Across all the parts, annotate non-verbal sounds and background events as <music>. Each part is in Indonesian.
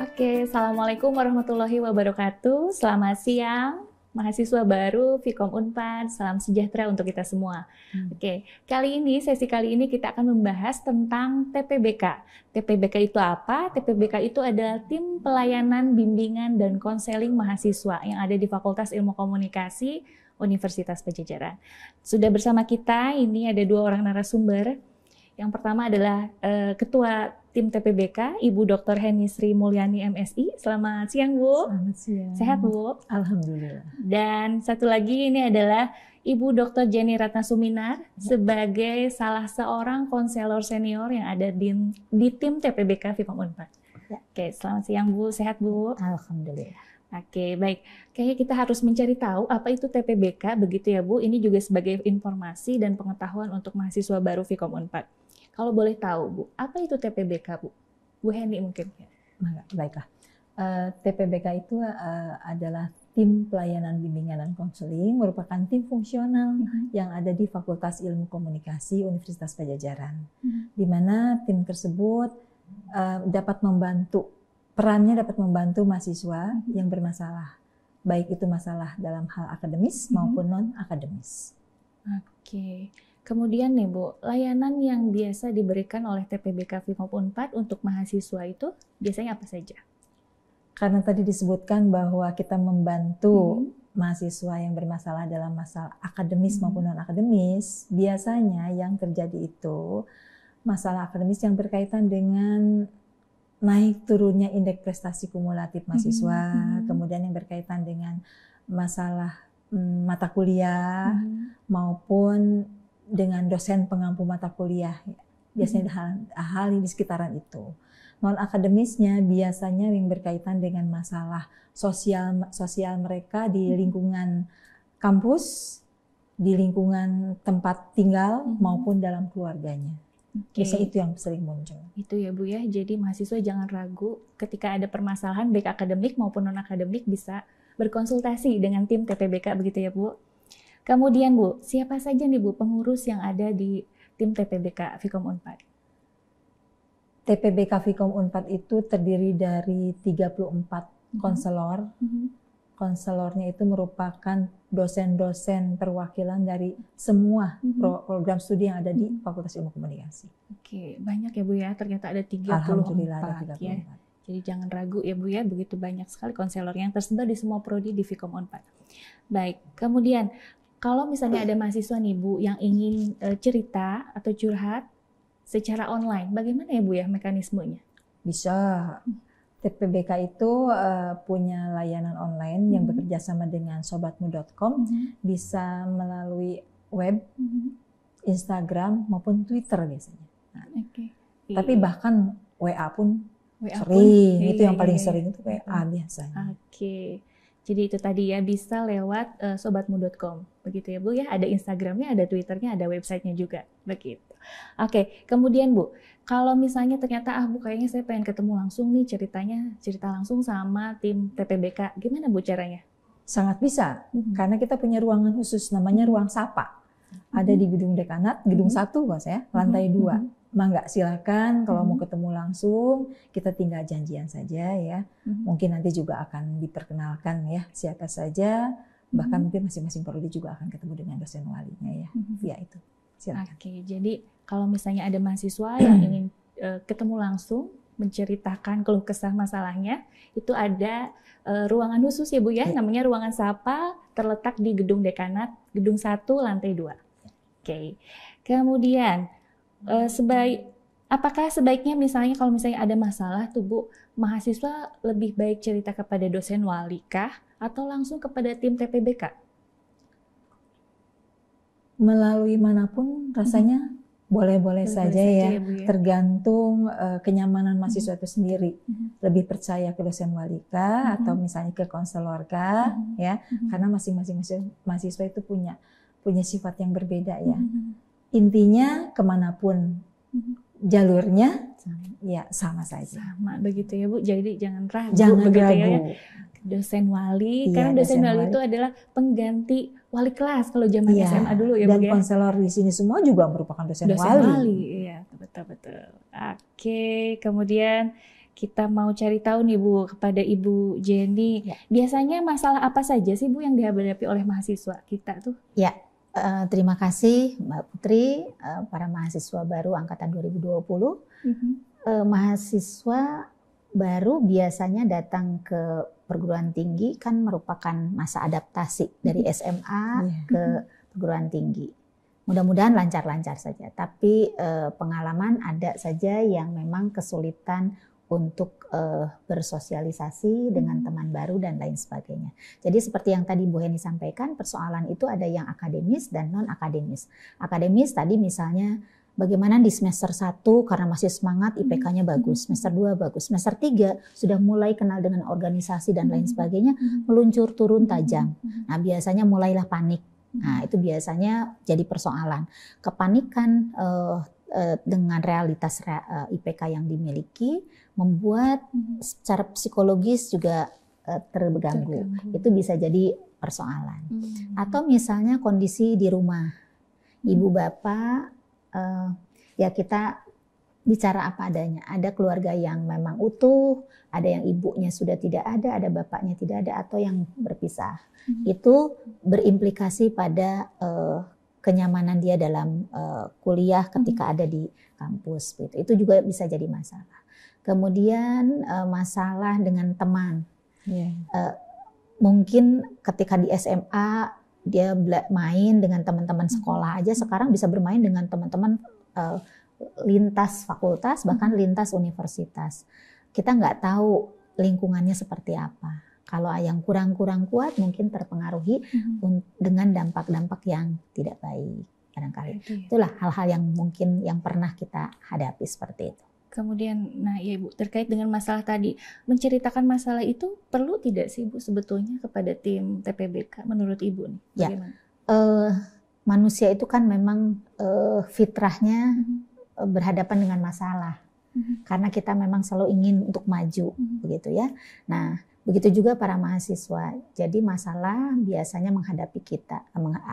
Oke, Assalamualaikum warahmatullahi wabarakatuh. Selamat siang, mahasiswa baru Vkom Unpad. Salam sejahtera untuk kita semua. Hmm. Oke, kali ini sesi kali ini kita akan membahas tentang TPBK. TPBK itu apa? TPBK itu adalah tim pelayanan bimbingan dan konseling mahasiswa yang ada di Fakultas Ilmu Komunikasi Universitas Pajajaran. Sudah bersama kita ini ada dua orang narasumber. Yang pertama adalah uh, Ketua Tim TPBK, Ibu Dr. Heni Sri Mulyani MSI. Selamat siang, Bu. Selamat siang. Sehat, Bu? Alhamdulillah. Dan satu lagi ini adalah Ibu Dr. Jenny Ratna Suminar ya. sebagai salah seorang konselor senior yang ada di, di tim TPBK Vipom Unpad. Ya. Oke, selamat siang Bu, sehat Bu. Alhamdulillah. Oke, baik. Kayaknya kita harus mencari tahu apa itu TPBK, begitu ya Bu. Ini juga sebagai informasi dan pengetahuan untuk mahasiswa baru Vkom 4 Kalau boleh tahu Bu, apa itu TPBK Bu? Bu Heni mungkin. Ya, Baiklah. Uh, eh, TPBK itu uh, adalah tim pelayanan bimbingan dan konseling merupakan tim fungsional mm -hmm. yang ada di Fakultas Ilmu Komunikasi Universitas Pajajaran, mm -hmm. di mana tim tersebut uh, dapat membantu perannya dapat membantu mahasiswa mhm. yang bermasalah, baik itu masalah dalam hal akademis mhm. maupun non akademis. Oke. Kemudian nih Bu, layanan yang biasa diberikan oleh TPBK Vimop Unpad untuk mahasiswa itu biasanya apa saja? Karena tadi disebutkan bahwa kita membantu hmm. mahasiswa yang bermasalah dalam masalah akademis hmm. maupun non akademis, biasanya yang terjadi itu masalah akademis yang berkaitan dengan naik turunnya indeks prestasi kumulatif mahasiswa, hmm. kemudian yang berkaitan dengan masalah mm, mata kuliah hmm. maupun dengan dosen pengampu mata kuliah. Biasanya mm-hmm. hal, hal di sekitaran itu. Non akademisnya biasanya yang berkaitan dengan masalah sosial sosial mereka di mm-hmm. lingkungan kampus, di lingkungan tempat tinggal maupun dalam keluarganya. Okay. Biasanya itu yang sering muncul. Itu ya Bu ya, jadi mahasiswa jangan ragu ketika ada permasalahan baik akademik maupun non-akademik bisa berkonsultasi dengan tim TPBK begitu ya Bu. Kemudian Bu, siapa saja nih Bu pengurus yang ada di tim TPBK Vkom Unpad? TPBK Vkom Unpad itu terdiri dari 34 mm -hmm. konselor, mm -hmm konselornya itu merupakan dosen-dosen perwakilan dari semua mm -hmm. program studi yang ada di mhm. Fakultas Ilmu Komunikasi. Oke, banyak ya Bu ya. Ternyata ada 34. Alhamdulillah ada 34. Ya. Jadi jangan ragu ya Bu ya, begitu banyak sekali konselor yang tersebar di semua prodi di Vkom Unpad. Baik, kemudian kalau misalnya ada mahasiswa nih Bu yang ingin e, cerita atau curhat secara online, bagaimana ya Bu ya mekanismenya? Bisa mhm. TPBK itu uh, punya layanan online hmm. yang mhm. bekerja sama dengan sobatmu.com hmm. bisa melalui web, hmm. Instagram maupun Twitter biasanya. Nah, okay. Tapi iya. bahkan WA pun WA sering, pun, itu yeah, yang paling iya, iya. sering itu WA mhm. biasanya. Oke. Okay. Jadi itu tadi ya bisa lewat uh, eh, sobatmu.com begitu ya Bu ya. Ada Instagramnya, ada Twitternya, ada websitenya juga, begitu. Oke, kemudian Bu, kalau misalnya ternyata ah Bu kayaknya saya pengen ketemu langsung nih ceritanya, cerita langsung sama tim TPBK, gimana Bu caranya? Sangat bisa, mm -hmm. karena kita punya ruangan khusus namanya ruang sapa. Ada di gedung dekanat, gedung mm -hmm. satu mas ya, mhm, lantai mm -hmm. dua. Mangga silakan kalau mau mhm. ketemu langsung kita tinggal janjian saja ya. Mhm. Mungkin nanti juga akan diperkenalkan ya siapa saja bahkan hmm. mungkin masing-masing prodi juga akan ketemu dengan dosen walinya ya hmm. via itu silakan. Oke, okay, jadi kalau misalnya ada mahasiswa yang <clears throat> ingin uh, ketemu langsung menceritakan keluh kesah masalahnya, itu ada uh, ruangan khusus ya Bu ya, iya. namanya ruangan Sapa, terletak di gedung dekanat, gedung satu lantai dua. Iya. Oke. Okay. Kemudian uh, sebaik apakah sebaiknya misalnya kalau misalnya ada masalah tuh Bu, mahasiswa lebih baik cerita kepada dosen wali kah atau langsung kepada tim TPBK? Melalui manapun mm-hmm. rasanya boleh-boleh hmm. saja ya, ya, ya. tergantung uh, kenyamanan mahasiswa mm-hmm. itu sendiri. Hmm. Lebih percaya ke dosen walika hmm. atau misalnya ke konselorka mm-hmm. ya, karena masing-masing mahasiswa itu punya punya sifat yang berbeda ya. Intinya kemanapun jalurnya ya sama saja. Sama begitu ya Bu. Jadi jangan ragu jangan begitu ya, ragu. ya dosen wali iya, karena dosen, dosen wali, itu adalah pengganti wali kelas kalau zaman iya, SMA dulu ya dan bagian. Ya. konselor di sini semua juga merupakan dosen, dosen wali. wali iya betul betul oke kemudian kita mau cari tahu nih Bu kepada Ibu Jenny ya. biasanya masalah apa saja sih Bu yang dihadapi oleh mahasiswa kita tuh ya Uh, terima kasih Mbak Putri, uh, para mahasiswa baru angkatan 2020. Mm -hmm. uh, mahasiswa baru biasanya datang ke perguruan tinggi kan merupakan masa adaptasi dari mm-hmm. SMA iya. ke mm-hmm. perguruan tinggi. Mudah-mudahan lancar-lancar saja. Tapi eh, pengalaman ada saja yang memang kesulitan untuk eh, bersosialisasi dengan mm-hmm. teman baru dan lain sebagainya. Jadi seperti yang tadi Bu Heni sampaikan, persoalan itu ada yang akademis dan non akademis. Akademis tadi misalnya Bagaimana di semester 1 karena masih semangat IPK-nya mm-hmm. bagus, semester 2 bagus, semester 3 sudah mulai kenal dengan organisasi dan lain mm-hmm. sebagainya, mm-hmm. meluncur turun tajam. Nah, biasanya mulailah panik. Nah, itu biasanya jadi persoalan. Kepanikan eh, eh, dengan realitas eh, IPK yang dimiliki membuat secara psikologis juga eh, terganggu. terganggu. Itu bisa jadi persoalan. Atau misalnya kondisi di rumah. Ibu bapak uh, ya kita bicara apa adanya. Ada keluarga yang memang utuh, ada yang ibunya sudah tidak ada, ada bapaknya tidak ada, atau yang berpisah. Hmm. Itu berimplikasi pada uh, kenyamanan dia dalam uh, kuliah ketika hmm. ada di kampus. Gitu. Itu juga bisa jadi masalah. Kemudian uh, masalah dengan teman. Yeah. Iya. Uh, mungkin ketika di SMA dia main dengan teman-teman hmm. sekolah aja sekarang bisa bermain dengan teman-teman uh, lintas fakultas bahkan hmm. lintas universitas kita nggak tahu lingkungannya seperti apa kalau yang kurang-kurang kuat mungkin terpengaruhi hmm. dengan dampak-dampak yang tidak baik kadang-kadang iya. itulah hal-hal yang mungkin yang pernah kita hadapi seperti itu Kemudian, nah ya Ibu, terkait dengan masalah tadi, menceritakan masalah itu perlu tidak sih Ibu sebetulnya kepada tim TPBK menurut Ibu? Nih, ya, bagaimana? Eh, manusia itu kan memang uh, fitrahnya mm-hmm. eh, berhadapan dengan masalah. Mm-hmm. Karena kita memang selalu ingin untuk maju, hmm begitu ya. Nah, Begitu juga para mahasiswa. Jadi masalah biasanya menghadapi kita,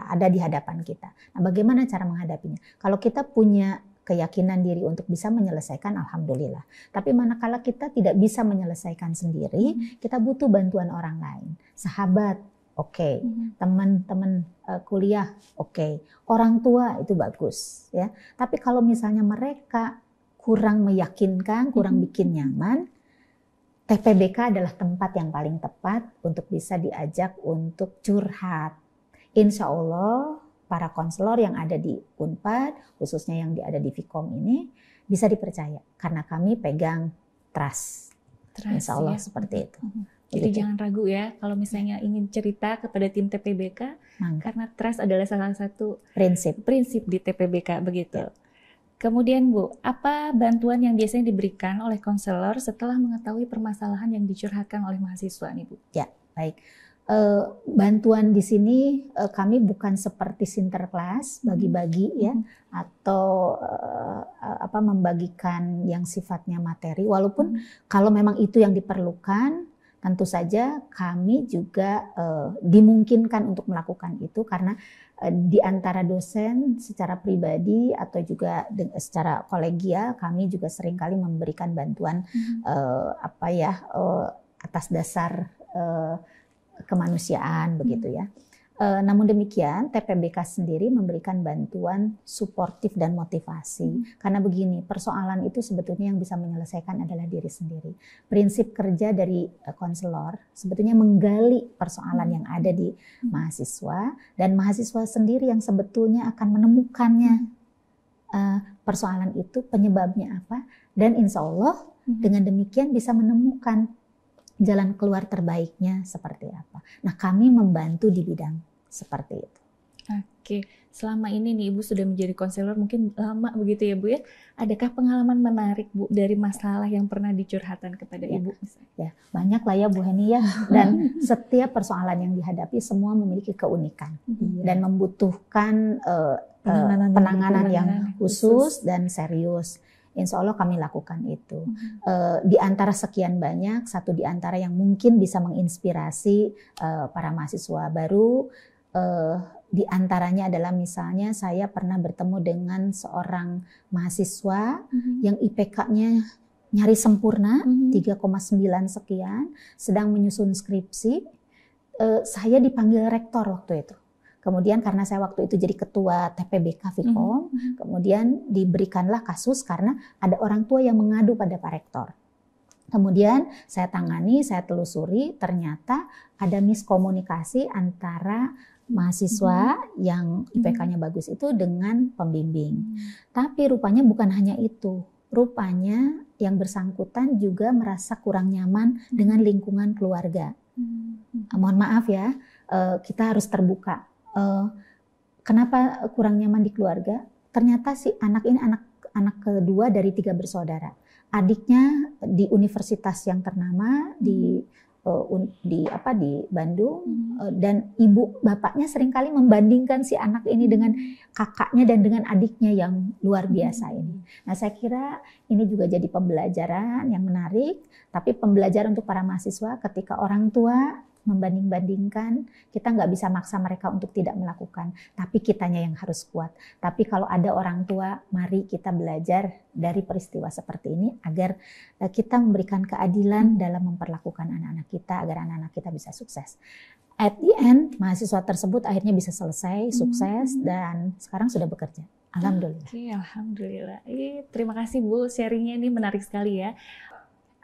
ada di hadapan kita. Nah, bagaimana cara menghadapinya? Kalau kita punya keyakinan diri untuk bisa menyelesaikan alhamdulillah. Tapi manakala kita tidak bisa menyelesaikan sendiri, hmm. kita butuh bantuan orang lain. Sahabat, oke. Okay. Hmm. Teman-teman uh, kuliah, oke. Okay. Orang tua itu bagus ya. Tapi kalau misalnya mereka kurang meyakinkan, kurang hmm. bikin nyaman, TPBK adalah tempat yang paling tepat untuk bisa diajak untuk curhat. Insya Allah para konselor yang ada di Unpad, khususnya yang ada di Vicom ini bisa dipercaya karena kami pegang trust. trust Insya Allah ya. seperti itu. Jadi Begitu. jangan ragu ya kalau misalnya ya. ingin cerita kepada tim TPBK Mangga. karena trust adalah salah satu prinsip prinsip di TPBK begitu. Ya. Kemudian Bu, apa bantuan yang biasanya diberikan oleh konselor setelah mengetahui permasalahan yang dicurhatkan oleh mahasiswa nih Bu? Ya, baik. Uh, bantuan di sini uh, kami bukan seperti sinterklas bagi-bagi hmm. ya mm-hmm. atau uh, apa membagikan yang sifatnya materi walaupun hmm. kalau memang itu yang diperlukan tentu saja kami juga dimungkinkan untuk melakukan itu karena di antara dosen secara pribadi atau juga secara kolegial kami juga seringkali memberikan bantuan hmm. apa ya atas dasar kemanusiaan hmm. begitu ya. E, namun demikian, TPBK sendiri memberikan bantuan suportif dan motivasi. Hmm. Karena begini, persoalan itu sebetulnya yang bisa menyelesaikan adalah diri sendiri. Prinsip kerja dari eh, konselor sebetulnya menggali persoalan hmm. yang ada di mahasiswa dan mahasiswa sendiri yang sebetulnya akan menemukannya uh, persoalan itu penyebabnya apa dan insya Allah dengan demikian bisa menemukan jalan keluar terbaiknya seperti apa. Nah, kami membantu di bidang seperti itu. Oke, selama ini nih Ibu sudah menjadi konselor mungkin lama begitu ya Bu ya. Adakah pengalaman menarik Bu dari masalah yang pernah dicurhatan kepada ya. Ibu? Ya, banyak lah ya Bu Heni ya. Dan <laughs> setiap persoalan yang dihadapi semua memiliki keunikan iya. dan membutuhkan uh, eh, penanganan, eh, penanganan yang khusus, khusus dan serius. Insya Allah kami lakukan itu. Hmm. Uh, di antara sekian banyak, satu di antara yang mungkin bisa menginspirasi uh, para mahasiswa baru, uh, di antaranya adalah misalnya saya pernah bertemu dengan seorang mahasiswa hmm. yang IPK-nya nyari sempurna, hmm. 3,9 sekian, sedang menyusun skripsi. Uh, saya dipanggil rektor waktu itu. Kemudian karena saya waktu itu jadi ketua TPBK mm hmm. Mhm. kemudian diberikanlah kasus karena ada orang tua yang mengadu pada Pak Rektor. Kemudian saya tangani, saya telusuri, ternyata ada miskomunikasi antara mahasiswa hmm. yang IPK-nya mhm. bagus itu dengan pembimbing. Hmm. Tapi rupanya bukan hanya itu. Rupanya yang bersangkutan juga merasa kurang nyaman mhm. dengan lingkungan keluarga. Hmm. Mohon maaf ya, eh, kita harus terbuka uh, kenapa kurang nyaman di keluarga? Ternyata si anak ini anak anak kedua dari tiga bersaudara. Adiknya di universitas yang ternama di eh, di apa di Bandung hmm. eh, dan ibu bapaknya seringkali membandingkan si anak ini dengan kakaknya dan dengan adiknya yang luar hmm. biasa ini. Nah, saya kira ini juga jadi pembelajaran yang menarik, tapi pembelajaran untuk para mahasiswa ketika orang tua membanding-bandingkan, kita nggak bisa maksa mereka untuk tidak melakukan, tapi kitanya yang harus kuat. Tapi kalau ada orang tua, mari kita belajar dari peristiwa seperti ini agar eh, kita memberikan keadilan dalam memperlakukan anak-anak kita agar anak-anak kita bisa sukses. At the end, mahasiswa tersebut akhirnya bisa selesai, hmm. sukses, hmm. dan sekarang sudah bekerja. Alhamdulillah. okay, alhamdulillah. Eh, terima kasih Bu sharingnya ini menarik sekali ya.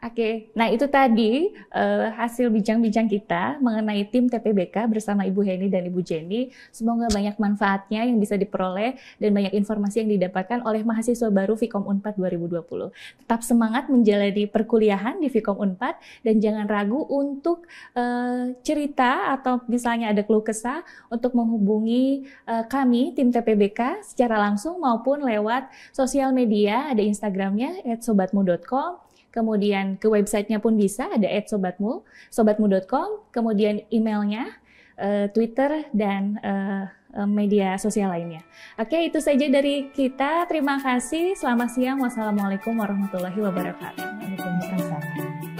Oke, nah itu tadi uh, hasil bincang-bincang kita mengenai tim TPBK bersama Ibu Heni dan Ibu Jenny. Semoga banyak manfaatnya yang bisa diperoleh dan banyak informasi yang didapatkan oleh mahasiswa baru Vkom Unpad 2020. Tetap semangat menjalani perkuliahan di Vkom Unpad dan jangan ragu untuk uh, cerita atau misalnya ada keluh kesah untuk menghubungi uh, kami tim TPBK secara langsung maupun lewat sosial media, ada Instagramnya @sobatmu.com kemudian ke websitenya pun bisa ada @sobatmu, sobatmu.com, kemudian emailnya, uh, Twitter dan uh, media sosial lainnya. Oke, itu saja dari kita. Terima kasih. Selamat siang. Wassalamualaikum warahmatullahi wabarakatuh. Waalaikumsalam.